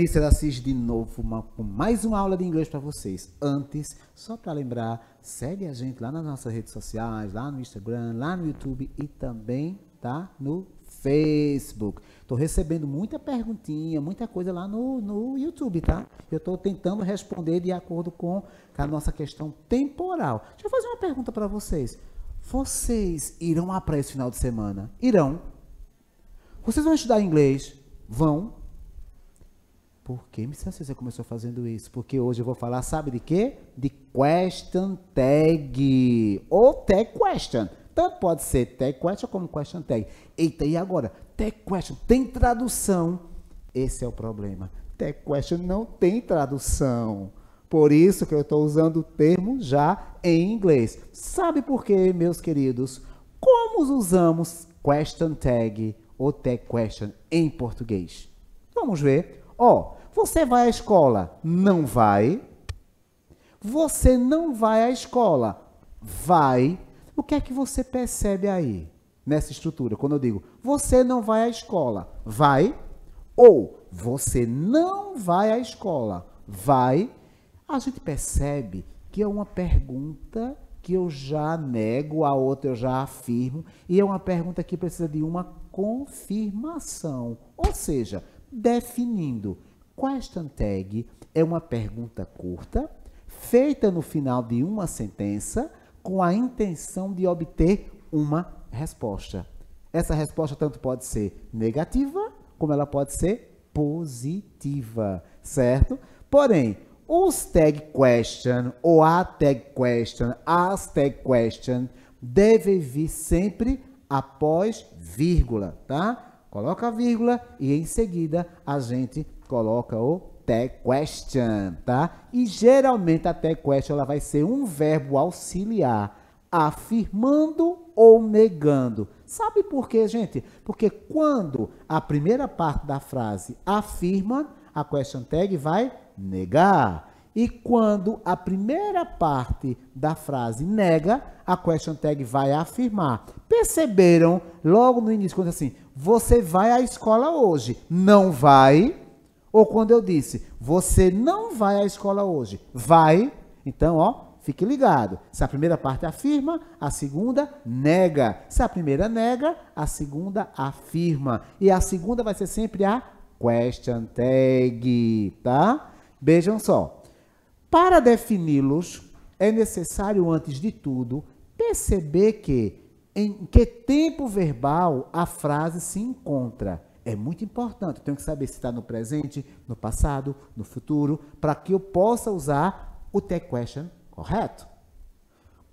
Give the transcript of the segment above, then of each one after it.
Mr. Assis de novo uma, com mais uma aula de inglês para vocês. Antes, só para lembrar, segue a gente lá nas nossas redes sociais, lá no Instagram, lá no YouTube e também tá no Facebook. Estou recebendo muita perguntinha, muita coisa lá no, no YouTube, tá? Eu estou tentando responder de acordo com a nossa questão temporal. Deixa eu fazer uma pergunta para vocês. Vocês irão à praia esse final de semana? Irão. Vocês vão estudar inglês? Vão por que Mr. Assim, César começou fazendo isso? Porque hoje eu vou falar, sabe de quê? De question tag. Ou tag question. Tanto pode ser tag question como question tag. Eita, e agora? Tag question tem tradução. Esse é o problema. Tag question não tem tradução. Por isso que eu estou usando o termo já em inglês. Sabe por quê, meus queridos? Como usamos question tag ou tag question em português? Vamos ver. Ó, oh, você vai à escola? Não vai. Você não vai à escola? Vai. O que é que você percebe aí, nessa estrutura? Quando eu digo, você não vai à escola, vai. Ou, você não vai à escola, vai. A gente percebe que é uma pergunta que eu já nego, a outra eu já afirmo, e é uma pergunta que precisa de uma confirmação, ou seja, definindo. Question tag é uma pergunta curta, feita no final de uma sentença, com a intenção de obter uma resposta. Essa resposta tanto pode ser negativa, como ela pode ser positiva, certo? Porém, os tag question, ou a tag question, as tag question, devem vir sempre após vírgula, tá? Coloca a vírgula e em seguida a gente coloca o tag question, tá? E geralmente a tag question ela vai ser um verbo auxiliar, afirmando ou negando. Sabe por quê, gente? Porque quando a primeira parte da frase afirma, a question tag vai negar. E quando a primeira parte da frase nega, a question tag vai afirmar. Perceberam logo no início, quando assim, você vai à escola hoje? Não vai? Ou quando eu disse, você não vai à escola hoje, vai, então, ó, fique ligado. Se a primeira parte afirma, a segunda nega. Se a primeira nega, a segunda afirma. E a segunda vai ser sempre a question tag, tá? Vejam só. Para defini-los, é necessário, antes de tudo, perceber que em que tempo verbal a frase se encontra é muito importante. Eu tenho que saber se está no presente, no passado, no futuro, para que eu possa usar o tag question correto.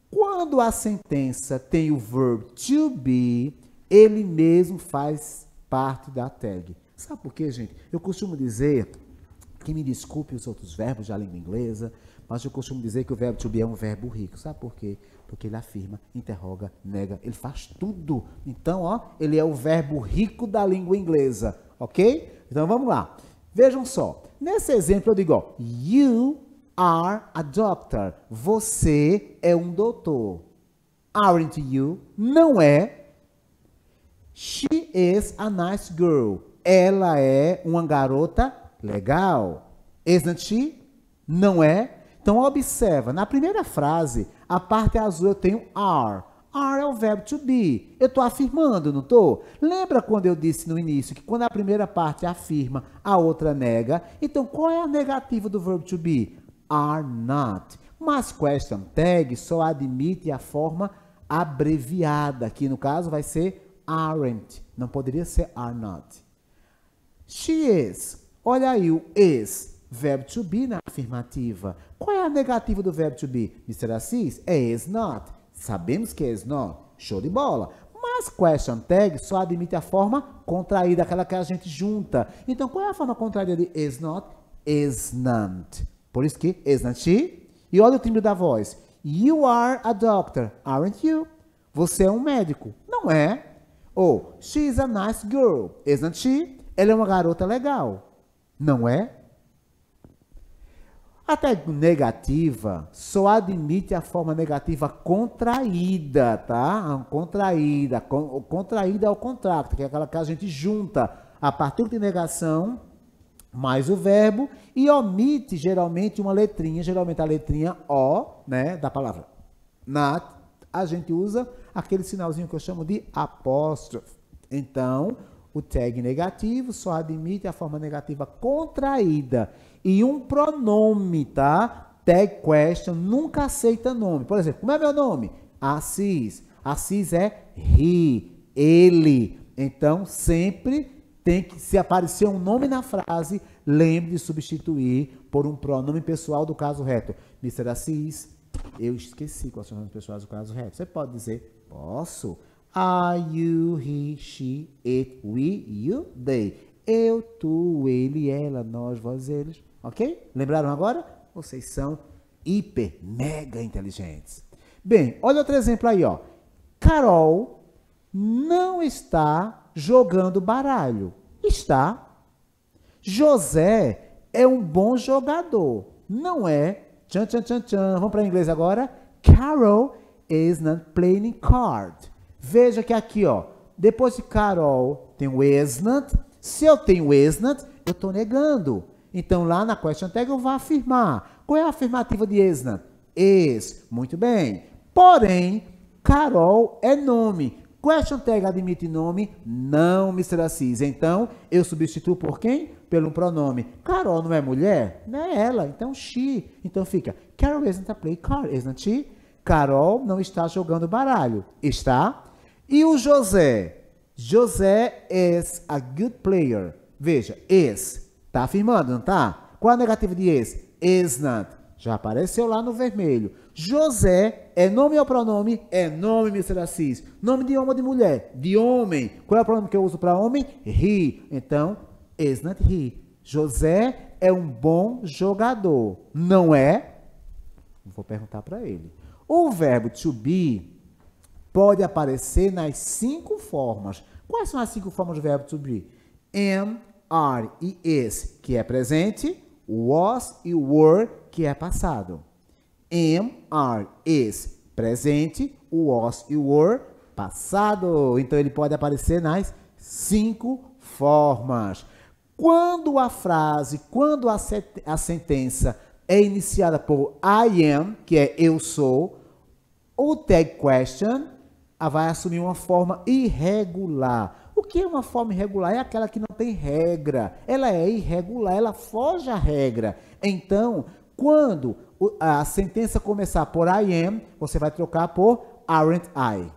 Quando a sentença tem o verbo to be, ele mesmo faz parte da tag. Sabe por quê, gente? Eu costumo dizer, que me desculpe os outros verbos da língua inglesa, mas eu costumo dizer que o verbo to be é um verbo rico. Sabe por quê? Porque ele afirma, interroga, nega, ele faz tudo. Então, ó, ele é o verbo rico da língua inglesa, ok? Então vamos lá. Vejam só. Nesse exemplo eu digo, ó, you are a doctor. Você é um doutor. Aren't you? Não é. She is a nice girl. Ela é uma garota legal. Isn't she? Não é. Então observa, na primeira frase, a parte azul eu tenho are. Are é o verbo to be. Eu estou afirmando, não estou? Lembra quando eu disse no início que quando a primeira parte afirma, a outra nega? Então, qual é a negativa do verbo to be? Are not. Mas question tag só admite a forma abreviada, que no caso vai ser aren't. Não poderia ser are not. She is. Olha aí o is. Verbo to be na afirmativa. Qual é a negativa do verbo to be? Mr. Assis, é is not. Sabemos que é is not. Show de bola. Mas question tag só admite a forma contraída, aquela que a gente junta. Então, qual é a forma contraída de is not? Is not. Por isso que is not she. E olha o timbre da voz. You are a doctor, aren't you? Você é um médico, não é? Ou, oh, she's a nice girl, isn't she? Ela é uma garota legal, não é? Até negativa só admite a forma negativa contraída, tá? Contraída, con, contraída ao é contrato, que é aquela que a gente junta a partir de negação mais o verbo e omite geralmente uma letrinha, geralmente a letrinha O, né, da palavra Na, a gente usa aquele sinalzinho que eu chamo de apóstrofe. Então, o tag negativo só admite a forma negativa contraída. E um pronome, tá? Tag question nunca aceita nome. Por exemplo, como é meu nome? Assis. Assis é he, ele. Então, sempre tem que, se aparecer um nome na frase, lembre de substituir por um pronome pessoal do caso reto. Mr. Assis, eu esqueci quais é são os pronomes pessoais do caso reto. Você pode dizer, posso? I, you, he, she, it, we, you, they. Eu, tu, ele, ela, nós, vós, eles. Ok? Lembraram agora? Vocês são hiper, mega inteligentes. Bem, olha outro exemplo aí, ó. Carol não está jogando baralho. Está. José é um bom jogador. Não é. Tchan, tchan, tchan, tchan. Vamos para inglês agora. Carol is not playing card. Veja que aqui, ó, depois de Carol tem o isn't. Se eu tenho isn't, eu estou negando. Então, lá na question tag eu vou afirmar. Qual é a afirmativa de isn't? Is. Muito bem. Porém, Carol é nome. Question tag admite nome, não Mr. Assis. Então, eu substituo por quem? Pelo pronome. Carol não é mulher? Não é ela, então she. Então fica, Carol isn't a play card, isn't she? Carol não está jogando baralho. Está? E o José? José is a good player. Veja, is. Tá afirmando, não tá? Qual a negativa de is? Is not. Já apareceu lá no vermelho. José é nome ou pronome? É nome, Mr. Assis. Nome de homem ou de mulher? De homem. Qual é o pronome que eu uso para homem? He. Então, is not he. José é um bom jogador. Não é? Vou perguntar para ele. O verbo to be pode aparecer nas cinco formas. Quais são as cinco formas do verbo to be? Am, are e is, que é presente, was e were, que é passado. Am, are, is, presente, was e were, passado. Então ele pode aparecer nas cinco formas. Quando a frase, quando a, a sentença é iniciada por I am, que é eu sou, o tag question, vai assumir uma forma irregular. O que é uma forma irregular? É aquela que não tem regra. Ela é irregular, ela foge à regra. Então, quando a sentença começar por I am, você vai trocar por aren't I.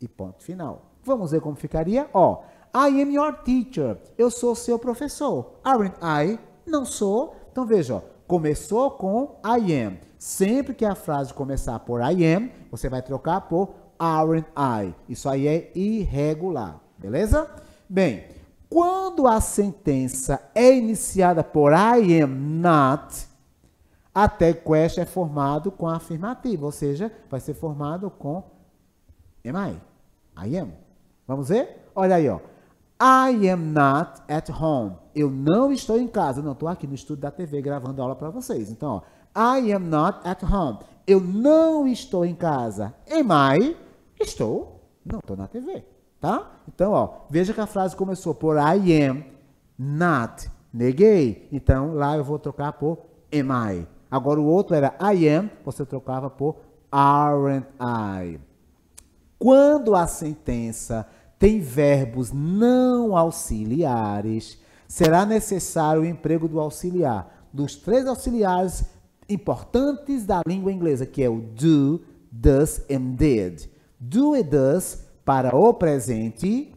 E ponto final. Vamos ver como ficaria? Ó, I am your teacher. Eu sou seu professor. Aren't I? Não sou. Então veja, ó, começou com I am. Sempre que a frase começar por I am, você vai trocar por aren't I. Isso aí é irregular, beleza? Bem, quando a sentença é iniciada por I am not, a tag question é formado com a afirmativa, ou seja, vai ser formado com am I. I am. Vamos ver? Olha aí, ó. I am not at home. Eu não estou em casa. Não, estou aqui no estúdio da TV gravando aula para vocês. Então, ó, I am not at home. Eu não estou em casa. Am I? Estou, não estou na TV, tá? Então, ó, veja que a frase começou por I am not, neguei. Então, lá eu vou trocar por am I. Agora, o outro era I am, você trocava por aren't I. Quando a sentença tem verbos não auxiliares, será necessário o emprego do auxiliar, dos três auxiliares importantes da língua inglesa, que é o do, does and did. Do e does para o presente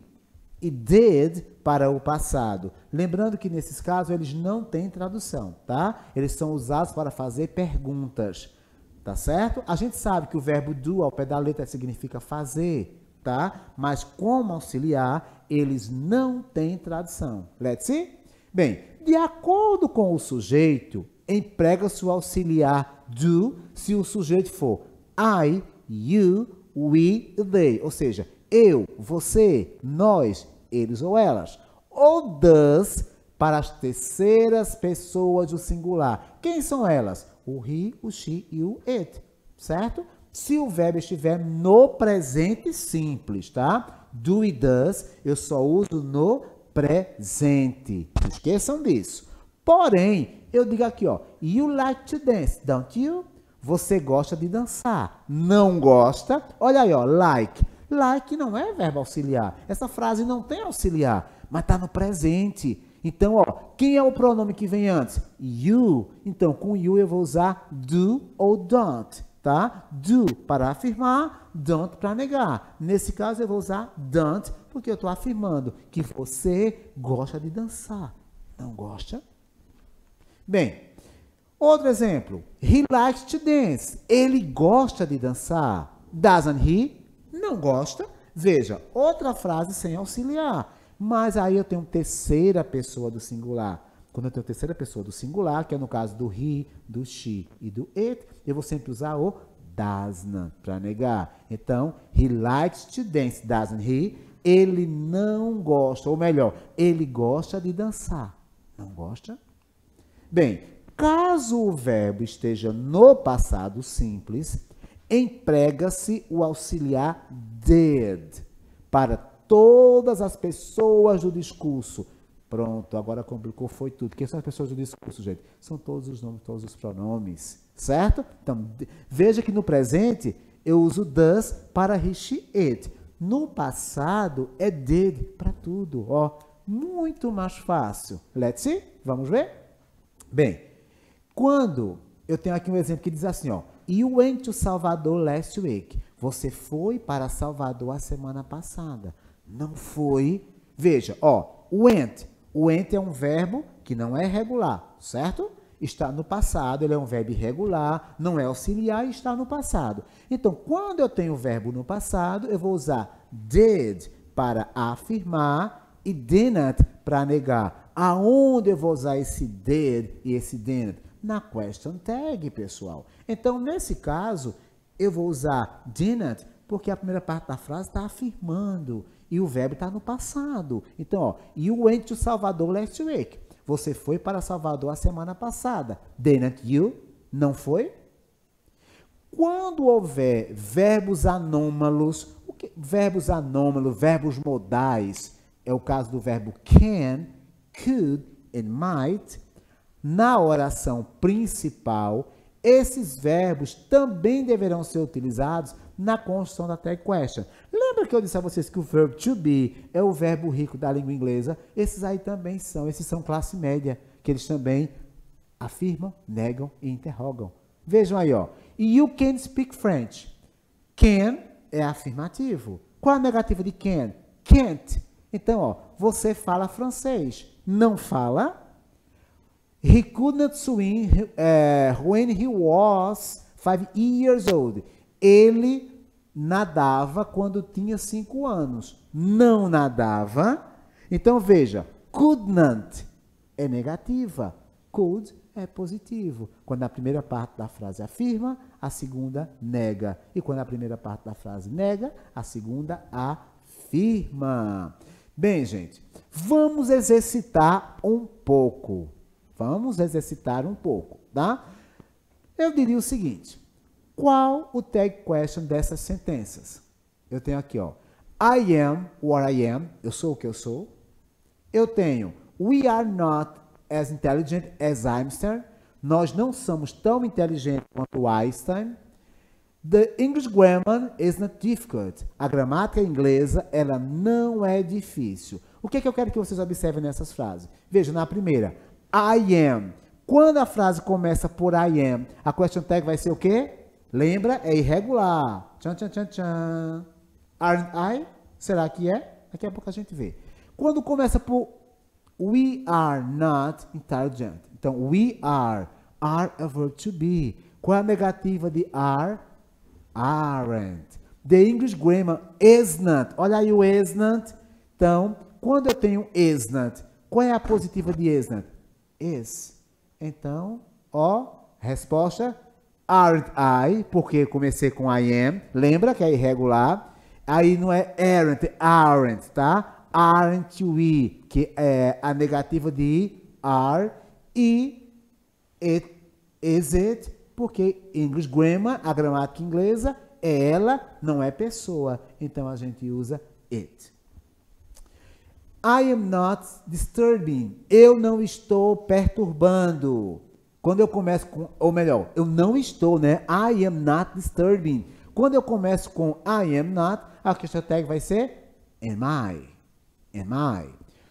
e did para o passado. Lembrando que nesses casos eles não têm tradução, tá? Eles são usados para fazer perguntas, tá certo? A gente sabe que o verbo do ao pé da letra significa fazer, tá? Mas como auxiliar, eles não têm tradução. Let's see? Bem, de acordo com o sujeito, emprega-se o auxiliar do se o sujeito for I, you we, they, ou seja, eu, você, nós, eles ou elas. Ou does para as terceiras pessoas do singular. Quem são elas? O he, o she e o it, certo? Se o verbo estiver no presente simples, tá? Do e does eu só uso no presente. esqueçam disso. Porém, eu digo aqui, ó, you like to dance, don't you? Você gosta de dançar. Não gosta? Olha aí, ó, like. Like não é verbo auxiliar. Essa frase não tem auxiliar, mas está no presente. Então, ó, quem é o pronome que vem antes? You. Então, com you eu vou usar do ou don't, tá? Do para afirmar, don't para negar. Nesse caso, eu vou usar don't, porque eu estou afirmando que você gosta de dançar. Não gosta? Bem, Outro exemplo. He likes to dance. Ele gosta de dançar. Doesn't he? Não gosta. Veja, outra frase sem auxiliar. Mas aí eu tenho terceira pessoa do singular. Quando eu tenho terceira pessoa do singular, que é no caso do he, do she e do it, eu vou sempre usar o doesn't para negar. Então, he likes to dance, doesn't he? Ele não gosta, ou melhor, ele gosta de dançar. Não gosta? Bem, Caso o verbo esteja no passado simples, emprega-se o auxiliar did para todas as pessoas do discurso. Pronto, agora complicou, foi tudo. Quem são as pessoas do discurso, gente? São todos os nomes, todos os pronomes, certo? Então, veja que no presente eu uso does para he, it. No passado é did para tudo, ó. Muito mais fácil. Let's see? Vamos ver? Bem, quando eu tenho aqui um exemplo que diz assim, ó, you went to Salvador last week. Você foi para Salvador a semana passada. Não foi. Veja, ó, went. Went é um verbo que não é regular, certo? Está no passado, ele é um verbo irregular, não é auxiliar e está no passado. Então, quando eu tenho o verbo no passado, eu vou usar did para afirmar e didn't para negar. Aonde eu vou usar esse did e esse didn't? na question tag, pessoal. Então, nesse caso, eu vou usar didn't porque a primeira parte da frase está afirmando e o verbo está no passado. Então, ó, you went to Salvador last week. Você foi para Salvador a semana passada. Didn't you? Não foi? Quando houver verbos anômalos, o que, verbos anômalos, verbos modais, é o caso do verbo can, could and might, na oração principal, esses verbos também deverão ser utilizados na construção da tag question. Lembra que eu disse a vocês que o verbo to be é o verbo rico da língua inglesa? Esses aí também são, esses são classe média, que eles também afirmam, negam e interrogam. Vejam aí, ó. You can speak French. Can é afirmativo. Qual a negativa de can? Can't. Então, ó, você fala francês. Não fala He couldn't swim uh, when he was five years old. Ele nadava quando tinha cinco anos. Não nadava. Então veja, couldn't é negativa. Could é positivo. Quando a primeira parte da frase afirma, a segunda nega. E quando a primeira parte da frase nega, a segunda afirma. Bem, gente, vamos exercitar um pouco. Vamos exercitar um pouco, tá? Eu diria o seguinte: qual o tag question dessas sentenças? Eu tenho aqui, ó, I am what I am, eu sou o que eu sou. Eu tenho we are not as intelligent as Einstein, nós não somos tão inteligentes quanto Einstein. The English grammar is not difficult. A gramática inglesa, ela não é difícil. O que, é que eu quero que vocês observem nessas frases? Veja, na primeira, I am. Quando a frase começa por I am, a question tag vai ser o quê? Lembra? É irregular. Tchan, tchan, tchan, tchan. Aren't I? Será que é? Daqui a pouco a gente vê. Quando começa por We are not intelligent. Então, we are. Are a verb to be. Qual é a negativa de are? Aren't. The English grammar is not. Olha aí o is not. Então, quando eu tenho is not, qual é a positiva de is not? is. Então, ó, resposta aren't I, porque comecei com I am. Lembra que é irregular. Aí não é aren't, é aren't, tá? Aren't we, que é a negativa de are. E it, is it, porque English grammar, a gramática inglesa, é ela, não é pessoa. Então a gente usa it. I am not disturbing. Eu não estou perturbando. Quando eu começo com, ou melhor, eu não estou, né? I am not disturbing. Quando eu começo com I am not, a question tag vai ser am I. Am I.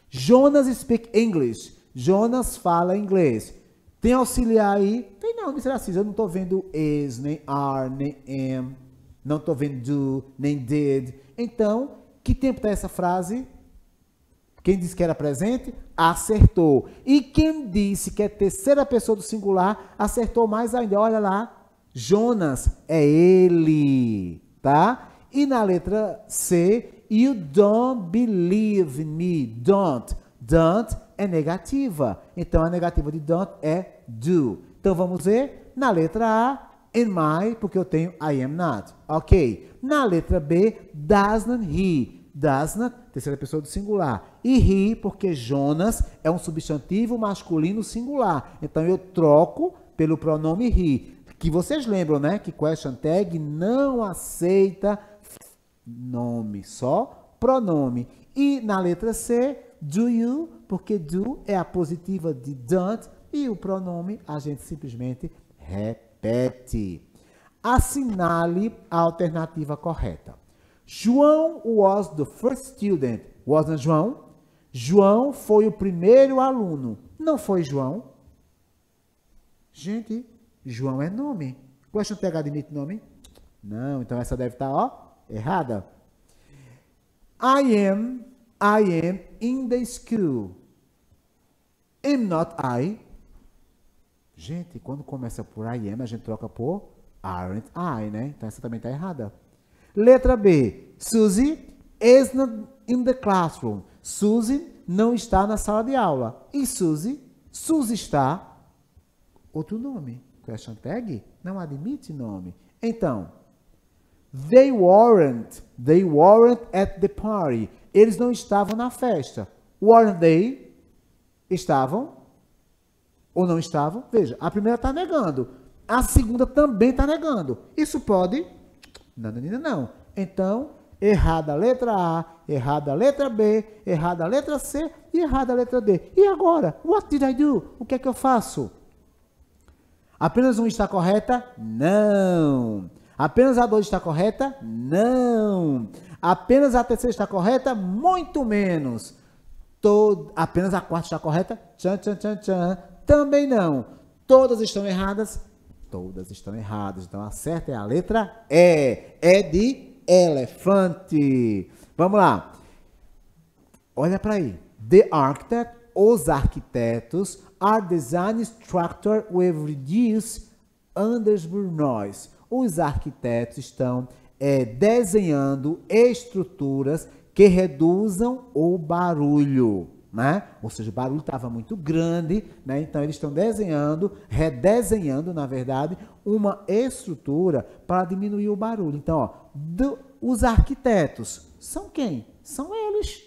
Jonas speak English. Jonas fala inglês. Tem auxiliar aí? Tem não, Mr. Assis. Eu não estou vendo is, nem are, nem am. Não estou vendo do, nem did. Então, que tempo está essa frase? Quem disse que era presente, acertou. E quem disse que é terceira pessoa do singular, acertou mais ainda. Olha lá, Jonas é ele, tá? E na letra C, you don't believe me, don't. Don't é negativa. Então a negativa de don't é do. Então vamos ver na letra A, in my, porque eu tenho I am not. Ok. Na letra B, doesn't he, doesn't terceira pessoa do singular. E ri, porque Jonas é um substantivo masculino singular. Então eu troco pelo pronome ri. Que vocês lembram, né? Que question tag não aceita nome, só pronome. E na letra C, do you, porque do é a positiva de don't e o pronome a gente simplesmente repete. Assinale a alternativa correta. João was the first student. Wasn't João? João foi o primeiro aluno. Não foi João? Gente, João é nome. Question pegar de nome? Não, então essa deve estar, tá, ó, errada. I am, I am in the school. Am not I. Gente, quando começa por I am, a gente troca por aren't I, né? Então essa também está errada. Letra B. Suzy is not in the classroom. Suzy não está na sala de aula. E Suzy? Suzy está. Outro nome. Question tag não admite nome. Então, they weren't. They weren't at the party. Eles não estavam na festa. Weren't they? Estavam ou não estavam? Veja, a primeira está negando. A segunda também está negando. Isso pode Nananina não. Então, errada a letra A, errada a letra B, errada a letra C e errada a letra D. E agora? What did I do? O que é que eu faço? Apenas uma um está correta? Não. Apenas a 2 está correta? Não. Apenas a terceira está correta? Muito menos. Todo... Apenas a quarta está correta? Tchan, tchan, tchan, tchan. Também não. Todas estão erradas? Todas estão erradas. Então a certa é a letra E. É de elefante. Vamos lá. Olha para aí. The architect, os arquitetos, are design structure with reduced Andersburg noise. Os arquitetos estão é, desenhando estruturas que reduzam o barulho né? Ou seja, o barulho estava muito grande, né? Então eles estão desenhando, redesenhando, na verdade, uma estrutura para diminuir o barulho. Então, ó, do, os arquitetos são quem? São eles.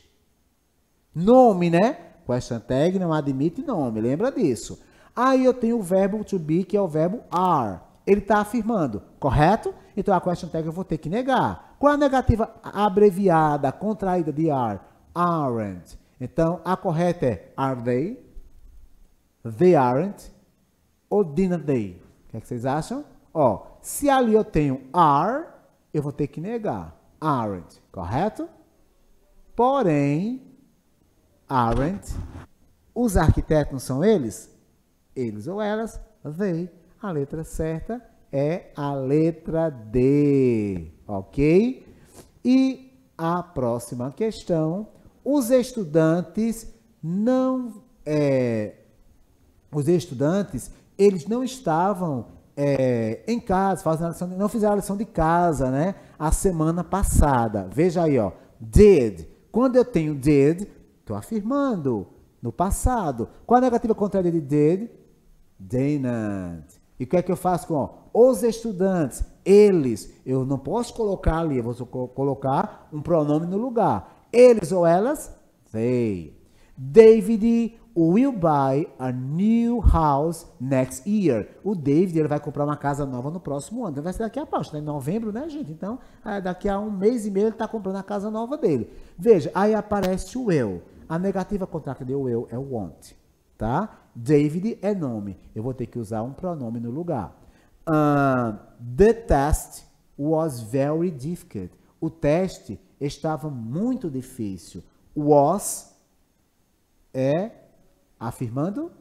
Nome, né? Question tag não admite nome, lembra disso. Aí eu tenho o verbo to be, que é o verbo are. Ele está afirmando, correto? Então a question tag eu vou ter que negar. Qual a negativa abreviada, contraída de are? Aren't. Então, a correta é are they, they aren't ou didn't they. O que, é que vocês acham? Ó, se ali eu tenho are, eu vou ter que negar aren't, correto? Porém, aren't, os arquitetos não são eles? Eles ou elas, they. A letra certa é a letra D, ok? E a próxima questão os estudantes não é, os estudantes eles não estavam é, em casa fazendo lição, não fizeram a lição de casa né a semana passada veja aí ó did quando eu tenho did estou afirmando no passado qual a negativa contrária de did didn't e o que é que eu faço com ó, os estudantes eles eu não posso colocar ali eu vou colocar um pronome no lugar eles ou elas? They. David will buy a new house next year. O David ele vai comprar uma casa nova no próximo ano. Vai ser daqui a pouco, né? em novembro, né, gente? Então, é, daqui a um mês e meio ele está comprando a casa nova dele. Veja, aí aparece o eu. A negativa contrata de eu é o want, tá? David é nome. Eu vou ter que usar um pronome no lugar. Uh, the test was very difficult. O teste estava muito difícil. Was é afirmando.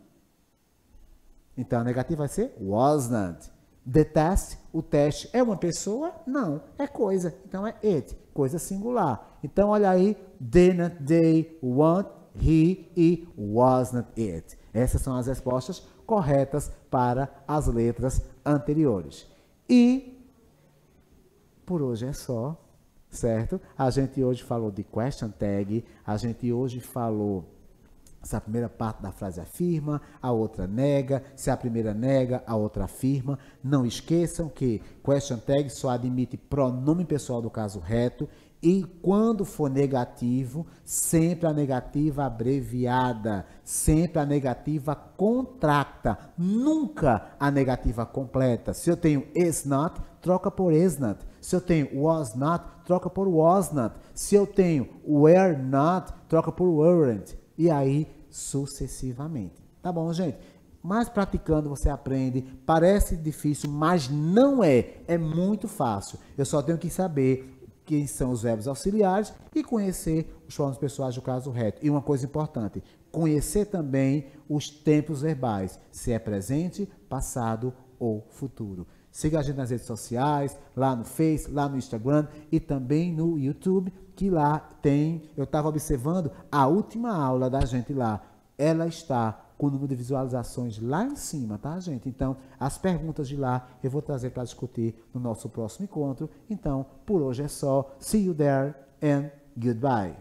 Então, a negativa vai ser wasn't. The test, o teste é uma pessoa? Não, é coisa. Então é it, coisa singular. Então olha aí, didn't they want he e wasn't it. Essas são as respostas corretas para as letras anteriores. E por hoje é só certo? A gente hoje falou de question tag, a gente hoje falou se a primeira parte da frase afirma, a outra nega, se a primeira nega, a outra afirma. Não esqueçam que question tag só admite pronome pessoal do caso reto e quando for negativo, sempre a negativa abreviada, sempre a negativa contracta, nunca a negativa completa. Se eu tenho is not, troca por is not. Se eu tenho was not, troca por was not. Se eu tenho were not, troca por weren't. E aí, sucessivamente. Tá bom, gente? Mas praticando você aprende. Parece difícil, mas não é. É muito fácil. Eu só tenho que saber quem são os verbos auxiliares e conhecer os formas pessoais do caso reto. E uma coisa importante, conhecer também os tempos verbais, se é presente, passado ou futuro. Siga a gente nas redes sociais, lá no Face, lá no Instagram e também no YouTube, que lá tem. Eu estava observando a última aula da gente lá. Ela está com o número de visualizações lá em cima, tá, gente? Então, as perguntas de lá eu vou trazer para discutir no nosso próximo encontro. Então, por hoje é só. See you there and goodbye.